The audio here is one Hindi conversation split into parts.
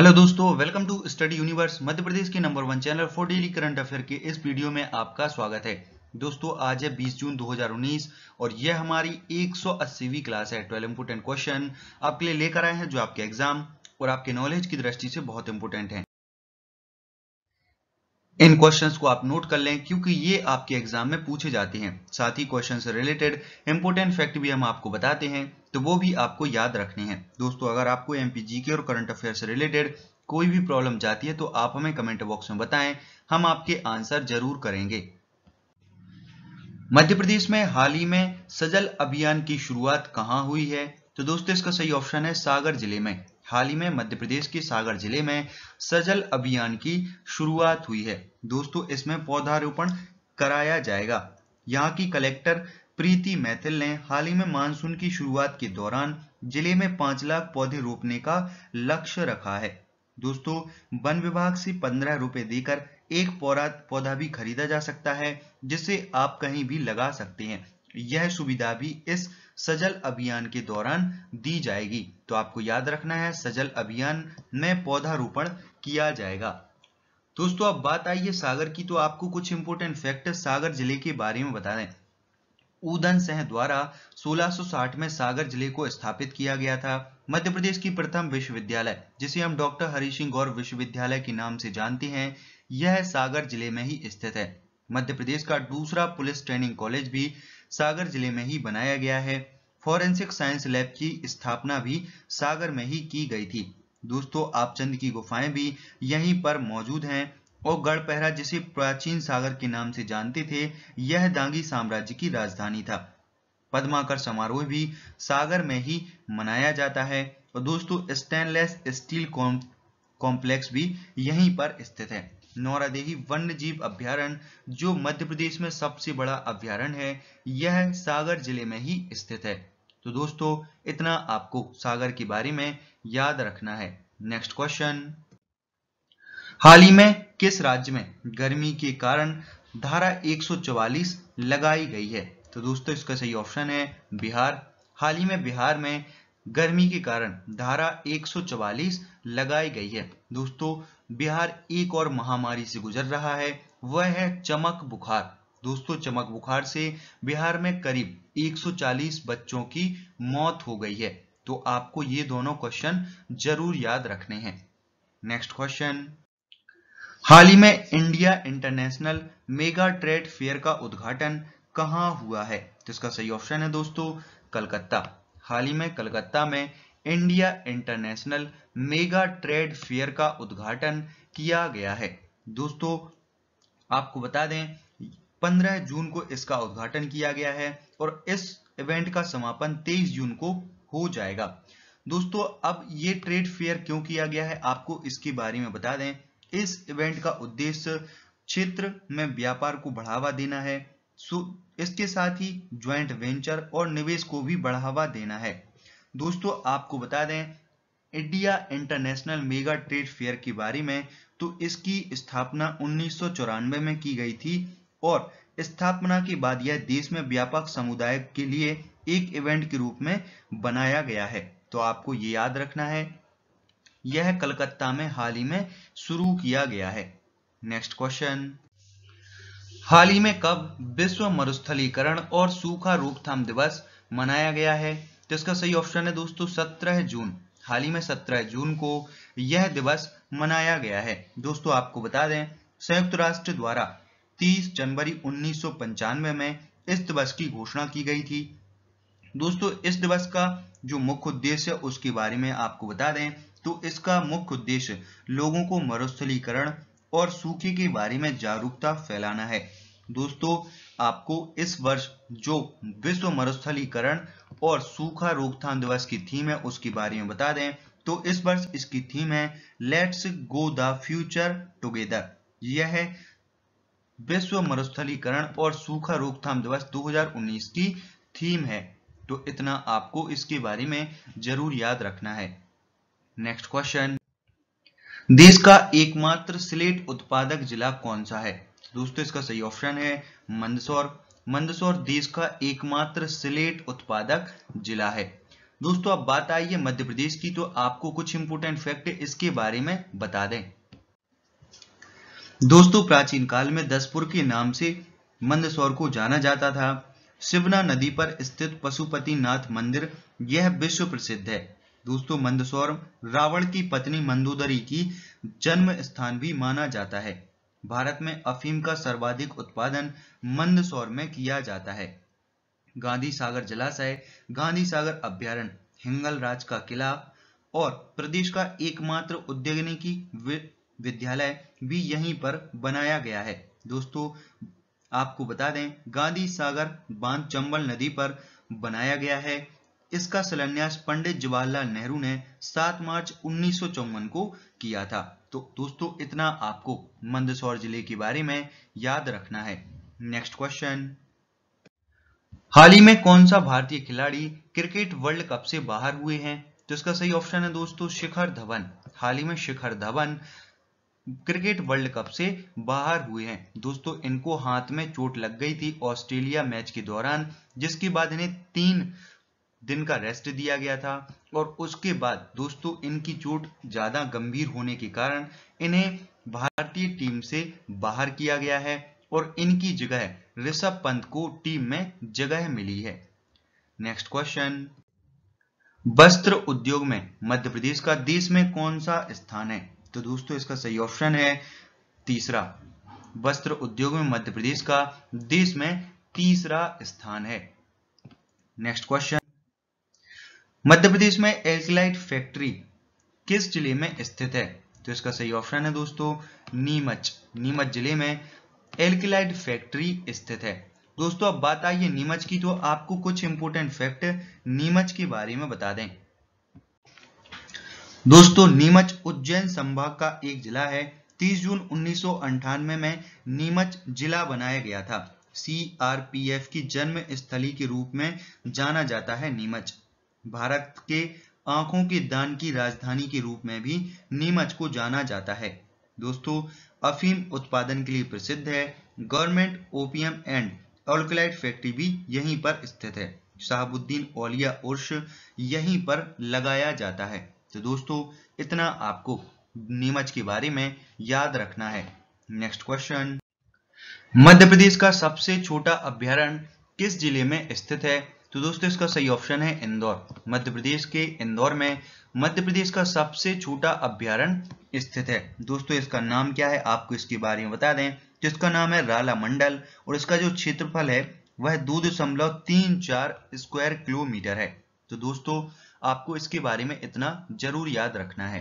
हेलो दोस्तों welcome to study universe Madhya Pradesh के number one channel for daily current affair के इस वीडियो में आपका स्वागत है दोस्तों आज है 20 जून 2019 और यह हमारी 180वीं क्लास है 12 इंपोर्टेंट क्वेश्चन आपके लिए लेकर आए हैं जो आपके एग्जाम और आपके नॉलेज की दृष्टि से बहुत इंपोर्टेंट है इन क्वेश्चंस को आप नोट कर लें क्योंकि ये आपके एग्जाम में पूछे जाते हैं साथ ही क्वेश्चन से रिलेटेड इंपॉर्टेंट फैक्ट भी हम आपको बताते हैं तो वो भी आपको याद रखने हैं दोस्तों अगर आपको एम के और करंट अफेयर से रिलेटेड कोई भी प्रॉब्लम जाती है तो आप हमें कमेंट बॉक्स में बताएं हम आपके आंसर जरूर करेंगे मध्य प्रदेश में हाल ही में सजल अभियान की शुरुआत कहाँ हुई है तो दोस्तों इसका सही ऑप्शन है सागर जिले में हाल ही में मध्य प्रदेश के सागर जिले में सजल अभियान की शुरुआत हुई है दोस्तों इसमें पौधारोपण कराया जाएगा यहाँ की कलेक्टर प्रीति मैथिल ने हाल ही में मानसून की शुरुआत के दौरान जिले में पांच लाख पौधे रोपने का लक्ष्य रखा है दोस्तों वन विभाग से पंद्रह रुपए देकर एक पौधा भी खरीदा जा सकता है जिसे आप कहीं भी लगा सकते हैं यह सुविधा भी इस सजल अभियान के दौरान दी जाएगी तो आपको याद रखना है सजल अभियान में पौधारोपण किया जाएगा दोस्तों अब बात आई है सागर की तो आपको कुछ इंपोर्टेंट फैक्ट सागर जिले के बारे में बता दें उदन सह द्वारा 1660 में सागर जिले को स्थापित किया गया था मध्य प्रदेश की प्रथम विश्वविद्यालय जिसे हम डॉक्टर हरी सिंह गौर विश्वविद्यालय के नाम से जानते हैं यह सागर जिले में ही स्थित है मध्य प्रदेश का दूसरा पुलिस ट्रेनिंग कॉलेज भी सागर जिले में ही बनाया गया है फॉरेंसिक साइंस लैब की स्थापना भी सागर में ही की गई थी दोस्तों आपचंद की गुफाएं भी यहीं पर मौजूद हैं और गढ़पहरा जिसे प्राचीन सागर के नाम से जानते थे यह दांगी साम्राज्य की राजधानी था पद्माकर समारोह भी सागर में ही मनाया जाता है और दोस्तों स्टेनलेस स्टील कॉम्प्लेक्स भी यहीं पर स्थित है नौरादेही वन्य जीव अभ्यारण जो मध्य प्रदेश में सबसे बड़ा अभ्यारण है यह सागर जिले में ही स्थित है तो दोस्तों इतना आपको सागर के बारे में याद रखना है नेक्स्ट क्वेश्चन हाल ही में किस राज्य में गर्मी के कारण धारा 144 लगाई गई है तो दोस्तों इसका सही ऑप्शन है बिहार हाल ही में बिहार में गर्मी के कारण धारा 144 लगाई गई है दोस्तों बिहार एक और महामारी से गुजर रहा है वह है चमक बुखार दोस्तों चमक बुखार से बिहार में करीब 140 बच्चों की मौत हो गई है तो आपको ये दोनों क्वेश्चन जरूर याद रखने हैं नेक्स्ट क्वेश्चन हाल ही में India international mega trade fair का उद्घाटन कहां हुआ है तो इसका सही ऑप्शन है दोस्तों कलकत्ता हाल ही में कलकत्ता में India international mega trade fair का उद्घाटन किया गया है दोस्तों आपको बता दें 15 जून को इसका उद्घाटन किया गया है और इस इवेंट का समापन 23 जून को हो जाएगा दोस्तों अब ये ट्रेड फेयर क्यों किया गया है आपको इसके बारे में बता दें इस इवेंट का उद्देश्य क्षेत्र में व्यापार को बढ़ावा देना है इसके साथ ही ज्वाइंट वेंचर और निवेश को भी बढ़ावा देना है दोस्तों आपको बता दें India international mega trade fair के बारे में तो इसकी स्थापना उन्नीस में की गई थी और स्थापना के बाद यह देश में व्यापक समुदाय के लिए एक इवेंट के रूप में बनाया गया है तो आपको ये याद रखना है यह कलकत्ता में हाल ही में शुरू किया गया है नेक्स्ट क्वेश्चन हाल ही में कब विश्व मरुस्थलीकरण और सूखा रोकथाम दिवस मनाया गया है तो इसका सही ऑप्शन है दोस्तों सत्रह जून हाल ही में सत्रह जून को यह दिवस मनाया गया है दोस्तों आपको बता दें संयुक्त राष्ट्र द्वारा 30 जनवरी उन्नीस में इस दिवस की घोषणा की गई थी दोस्तों इस दिवस का जो मुख्य उद्देश्य उसके बारे में आपको बता दें तो इसका मुख्य उद्देश्य लोगों को मरुस्थलीकरण और सूखे के बारे में जागरूकता फैलाना है दोस्तों आपको इस वर्ष जो विश्व मरुस्थलीकरण और सूखा रोकथाम दिवस की थीम है उसके बारे में बता दें तो इस वर्ष इसकी थीम है let's go the future together यह है विश्व मरुस्थलीकरण और सूखा रोकथाम दिवस 2019 की थीम है तो इतना आपको इसके बारे में जरूर याद रखना है नेक्स्ट क्वेश्चन देश का एकमात्र स्लेट उत्पादक जिला कौन सा है दोस्तों इसका सही ऑप्शन है मंदसौर मंदसौर देश का एकमात्र सिलेट उत्पादक जिला है दोस्तों अब बात आई है मध्य प्रदेश की तो आपको कुछ इंपोर्टेंट फैक्ट इसके बारे में बता दें दोस्तों प्राचीन काल में दसपुर के नाम से मंदसौर को जाना जाता था शिवना नदी पर स्थित पशुपति नाथ मंदिर यह विश्व प्रसिद्ध है दोस्तों मंदसौर रावण की पत्नी मंदोदरी की जन्म स्थान भी माना जाता है भारत में अफीम का सर्वाधिक उत्पादन मंदसौर में किया जाता है गांधी सागर जलाशय गांधी सागर अभ्यारण राज का किला और प्रदेश का एकमात्र उद्योगिकी विद्यालय भी यहीं पर बनाया गया है दोस्तों आपको बता दें गांधी सागर बांध चंबल नदी पर बनाया गया है इसका शिलान्यास पंडित जवाहरलाल नेहरू ने 7 मार्च उन्नीस को किया था तो दोस्तों इतना आपको मंदसौर जिले के बारे में याद रखना है नेक्स्ट क्वेश्चन हाल ही में कौन सा भारतीय खिलाड़ी क्रिकेट वर्ल्ड कप से बाहर हुए हैं तो इसका सही ऑप्शन है दोस्तों शिखर धवन हाल ही में Shikhar Dhawan cricket world cup से बाहर हुए हैं दोस्तों इनको हाथ में चोट लग गई थी ऑस्ट्रेलिया मैच के दौरान जिसके बाद इन्हें तीन दिन का रेस्ट दिया गया था और उसके बाद दोस्तों इनकी चोट ज़्यादा गंभीर होने के कारण इन्हें भारतीय टीम से बाहर किया गया है और इनकी जगह ऋषभ पंत को टीम में जगह मिली है नेक्स्ट क्वेश्चन वस्त्र उद्योग में मध्य प्रदेश का देश में कौन सा स्थान है तो दोस्तों इसका सही ऑप्शन है तीसरा वस्त्र उद्योग में मध्य प्रदेश का देश में तीसरा स्थान है नेक्स्ट क्वेश्चन मध्य प्रदेश में एल्कलाइट फैक्ट्री किस जिले में स्थित है तो इसका सही ऑप्शन है दोस्तों नीमच नीमच जिले में एल्कलाइट फैक्ट्री स्थित है दोस्तों अब बात आई है नीमच की तो आपको कुछ इंपोर्टेंट फैक्ट नीमच के बारे में बता दें दोस्तों नीमच उज्जैन संभाग का एक जिला है 30 जून उन्नीस में नीमच जिला बनाया गया था सीआरपीएफ की जन्म स्थली के रूप में जाना जाता है नीमच भारत के आंखों के दान की राजधानी के रूप में भी नीमच को जाना जाता है दोस्तों अफीम उत्पादन के लिए प्रसिद्ध है गवर्नमेंट ओपीएम एंड ऑल्कलाइट फैक्ट्री भी यहीं पर स्थित है शाहबुद्दीन ओलिया उर्स यहीं पर लगाया जाता है तो दोस्तों इतना आपको नीमच के बारे में याद रखना है नेक्स्ट क्वेश्चन मध्य प्रदेश का सबसे छोटा अभ्यारण्य किस जिले में स्थित है तो दोस्तों इसका सही ऑप्शन है इंदौर मध्य प्रदेश के इंदौर में मध्य प्रदेश का सबसे छोटा अभ्यारण्य स्थित है दोस्तों इसका नाम क्या है आपको इसके बारे में बता दें जिसका नाम है राला मंडल और इसका जो क्षेत्रफल है वह दो दशमलव तीन चार स्क्वायर किलोमीटर है तो दोस्तों आपको इसके बारे में इतना जरूर याद रखना है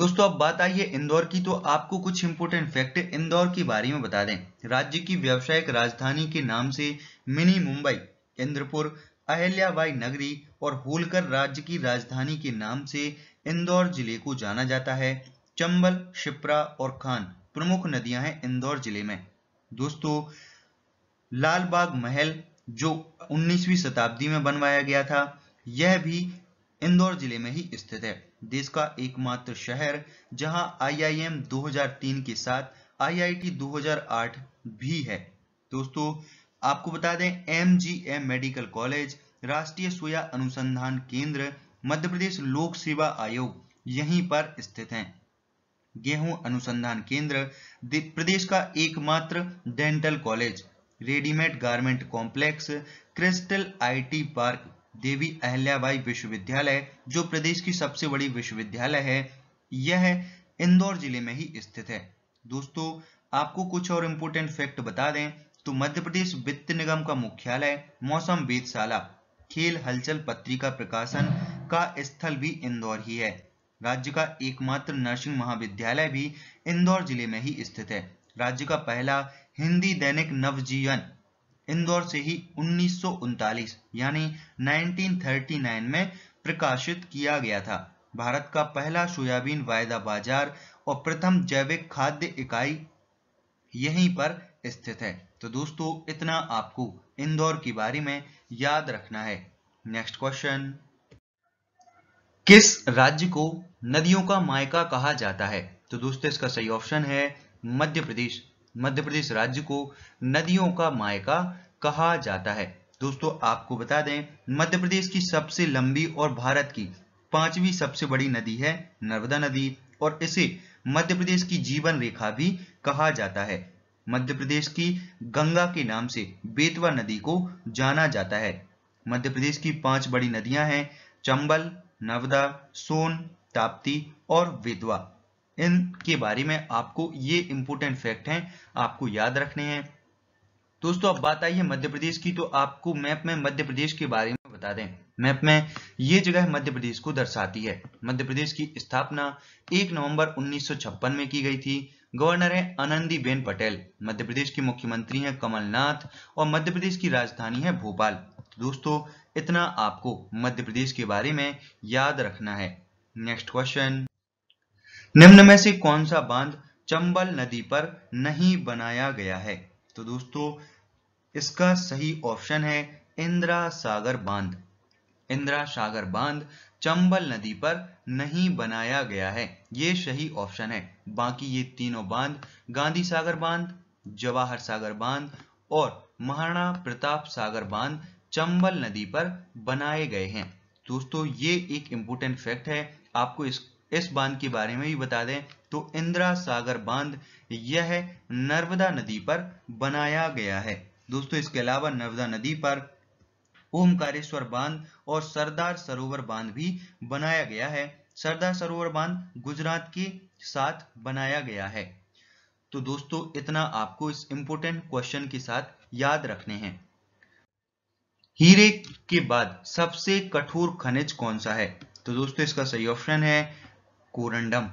दोस्तों अब बात आई है इंदौर की तो आपको कुछ इंपोर्टेंट फैक्ट इंदौर के बारे में बता दें राज्य की व्यावसायिक राजधानी के नाम से मिनी मुंबई इंद्रपुर अहल्याबाई नगरी और होलकर राज्य की राजधानी के नाम से इंदौर जिले को जाना जाता है चंबल शिप्रा और खान प्रमुख नदियां हैं इंदौर जिले में दोस्तों लालबाग महल जो 19वीं शताब्दी में बनवाया गया था यह भी इंदौर जिले में ही स्थित है देश का एकमात्र शहर जहां आईआईएम 2003 के साथ आईआईटी 2008 भी है दोस्तों आपको बता दें एम मेडिकल कॉलेज राष्ट्रीय सोया अनुसंधान केंद्र मध्य प्रदेश लोक सेवा आयोग यहीं पर स्थित हैं गेहूं अनुसंधान केंद्र प्रदेश का एकमात्र dental college readymade garment complex crystal IT park Devi Ahilyabai विश्वविद्यालय जो प्रदेश की सबसे बड़ी विश्वविद्यालय है यह इंदौर जिले में ही स्थित है दोस्तों आपको कुछ और इंपोर्टेंट फैक्ट बता दें तो मध्य प्रदेश वित्त निगम का मुख्यालय मौसम वेदशाला खेल हलचल पत्रिका प्रकाशन का स्थल भी इंदौर ही है राज्य का एकमात्र नर्सिंग महाविद्यालय भी इंदौर जिले में ही स्थित है राज्य का पहला हिंदी दैनिक नवजीवन इंदौर से ही उन्नीस यानी 1939 में प्रकाशित किया गया था भारत का पहला सोयाबीन वायदा बाजार और प्रथम जैविक खाद्य इकाई यहीं पर स्थित है तो दोस्तों इतना आपको इंदौर के बारे में याद रखना है नेक्स्ट क्वेश्चन किस राज्य को नदियों का मायका कहा जाता है तो दोस्तों इसका सही ऑप्शन है मध्य प्रदेश मध्य प्रदेश राज्य को नदियों का मायका कहा जाता है दोस्तों आपको बता दें मध्य प्रदेश की सबसे लंबी और भारत की पांचवी सबसे बड़ी नदी है नर्मदा नदी और इसे मध्य प्रदेश की जीवन रेखा भी कहा जाता है मध्य प्रदेश की गंगा के नाम से बेतवा नदी को जाना जाता है मध्य प्रदेश की पांच बड़ी नदियां हैं चंबल नवदा सोन ताप्ती और बेतवा इन के बारे में आपको ये इंपोर्टेंट फैक्ट हैं आपको याद रखने हैं दोस्तों अब बात आई है मध्य प्रदेश की तो आपको मैप में मध्य प्रदेश के बारे में बता दें मैप में ये जगह मध्य प्रदेश को दर्शाती है मध्य प्रदेश की स्थापना 1 नवंबर 1956 में की गई थी गवर्नर है आनंदी बेन पटेल मध्य प्रदेश की मुख्यमंत्री है कमलनाथ और मध्य प्रदेश की राजधानी है भोपाल दोस्तों इतना आपको मध्य प्रदेश के बारे में याद रखना है नेक्स्ट क्वेश्चन निम्न में से कौन सा बांध चंबल नदी पर नहीं बनाया गया है तो दोस्तों इसका सही ऑप्शन है इंदिरा सागर बांध इंदिरा सागर बांध चंबल नदी पर नहीं बनाया गया है ये सही ऑप्शन है बाकी ये तीनों बांध गांधी सागर बांध जवाहर सागर बांध और महाराणा प्रताप सागर बांध चंबल नदी पर बनाए गए हैं दोस्तों ये एक इंपोर्टेंट फैक्ट है आपको इस इस बांध के बारे में भी बता दें तो इंदिरा सागर बांध यह नर्मदा नदी पर बनाया गया है दोस्तों इसके अलावा नर्मदा नदी पर ओमकारेश्वर बांध और सरदार सरोवर बांध भी बनाया गया है सरदार सरोवर बांध गुजरात के साथ बनाया गया है तो दोस्तों इतना आपको इस इंपोर्टेंट क्वेश्चन के साथ याद रखने हैं हीरे के बाद सबसे कठोर खनिज कौन सा है तो दोस्तों इसका सही ऑप्शन है कोरंडम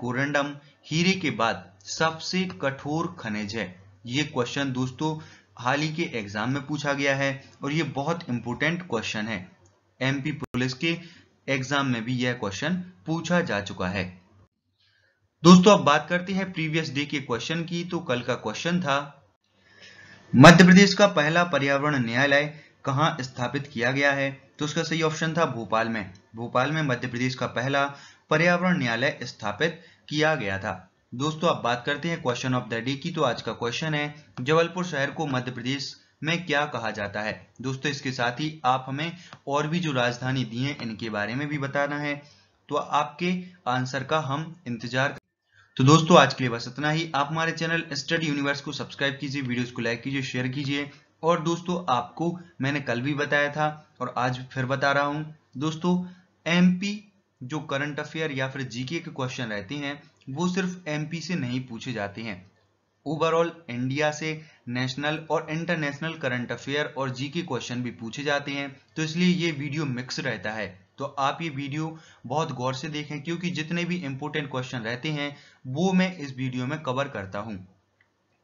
कोरंडम हीरे के बाद सबसे कठोर खनिज है ये क्वेश्चन दोस्तों हाल ही के एग्जाम में पूछा गया है और ये बहुत इंपॉर्टेंट क्वेश्चन है एमपी पुलिस के एग्जाम में भी यह क्वेश्चन पूछा जा चुका है दोस्तों अब बात करते हैं प्रीवियस डे के क्वेश्चन की तो कल का क्वेश्चन था मध्य प्रदेश का पहला पर्यावरण न्यायालय कहा स्थापित किया गया है तो उसका सही ऑप्शन था भोपाल में भोपाल में मध्य प्रदेश का पहला पर्यावरण न्यायालय स्थापित किया गया था दोस्तों आप बात करते हैं क्वेश्चन ऑफ द डे की तो आज का क्वेश्चन है जबलपुर शहर को मध्य प्रदेश में क्या कहा जाता है दोस्तों इसके साथ ही आप हमें और भी जो राजधानी दी है इनके बारे में भी बताना है तो आपके आंसर का हम इंतजार तो दोस्तों आज के लिए बस इतना ही आप हमारे चैनल स्टडी यूनिवर्स को सब्सक्राइब कीजिए वीडियोस को लाइक कीजिए शेयर कीजिए और दोस्तों आपको मैंने कल भी बताया था और आज फिर बता रहा हूं दोस्तों एमपी जो करंट अफेयर या फिर जीके के क्वेश्चन रहते हैं वो सिर्फ एमपी से नहीं पूछे जाते हैं ओवरऑल इंडिया से नेशनल और इंटरनेशनल करंट अफेयर और जी के क्वेश्चन भी पूछे जाते हैं तो इसलिए ये वीडियो मिक्स रहता है तो आप ये वीडियो बहुत गौर से देखें क्योंकि जितने भी इम्पोर्टेंट क्वेश्चन रहते हैं वो मैं इस वीडियो में कवर करता हूँ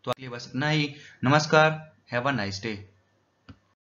तो बस इतना ही नमस्कार हैव अ नाइस डे